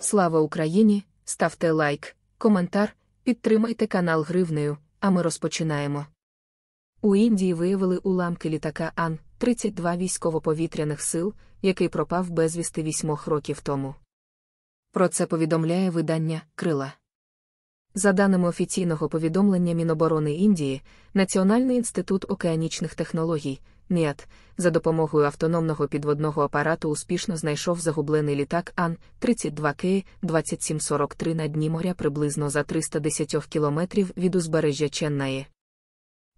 Слава Україні! Ставте лайк, коментар, підтримайте канал гривнею, а ми розпочинаємо. У Індії виявили уламки літака Ан 32 військово-повітряних сил, який пропав безвісти вісьмох років тому. Про це повідомляє видання Крила. За даними офіційного повідомлення Міноборони Індії, Національний інститут океанічних технологій НІАТ, за допомогою автономного підводного апарату успішно знайшов загублений літак Ан 32 к 2743 на дні моря приблизно за 310 кілометрів від узбережжя Ченнаї.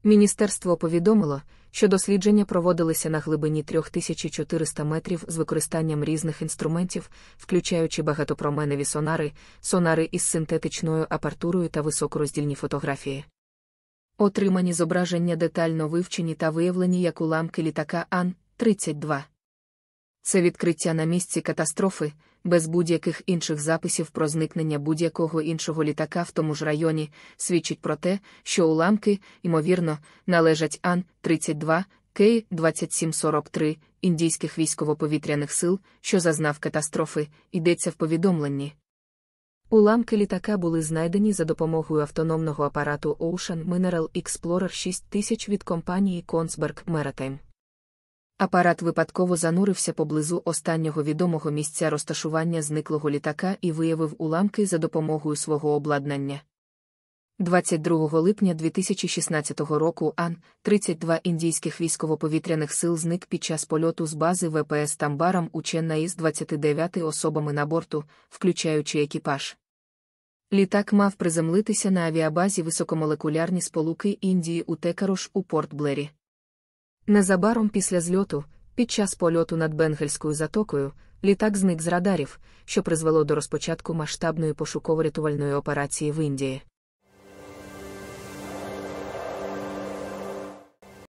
Міністерство повідомило, що дослідження проводилися на глибині 3400 метрів з використанням різних інструментів, включаючи багатопроменеві сонари, сонари із синтетичною апартурою та високороздільні фотографії. Отримані зображення детально вивчені та виявлені як уламки літака Ан 32 це відкриття на місці катастрофи, без будь-яких інших записів про зникнення будь-якого іншого літака в тому ж районі, свідчить про те, що уламки, ймовірно, належать Ан-32 К-2743 індійських військово-повітряних сил, що зазнав катастрофи, йдеться в повідомленні. Уламки літака були знайдені за допомогою автономного апарату Ocean Mineral Explorer 6000 від компанії Kongsberg Maritime. Апарат випадково занурився поблизу останнього відомого місця розташування зниклого літака і виявив уламки за допомогою свого обладнання. 22 липня 2016 року Ан 32 індійських військово-повітряних сил зник під час польоту з бази ВПС Тамбарам учена із 29 особами на борту, включаючи екіпаж. Літак мав приземлитися на авіабазі високомолекулярні сполуки Індії у Текарош у Порт Блері. Незабаром після зльоту, під час польоту над Бенгельською затокою, літак зник з радарів, що призвело до розпочатку масштабної пошуково-рятувальної операції в Індії.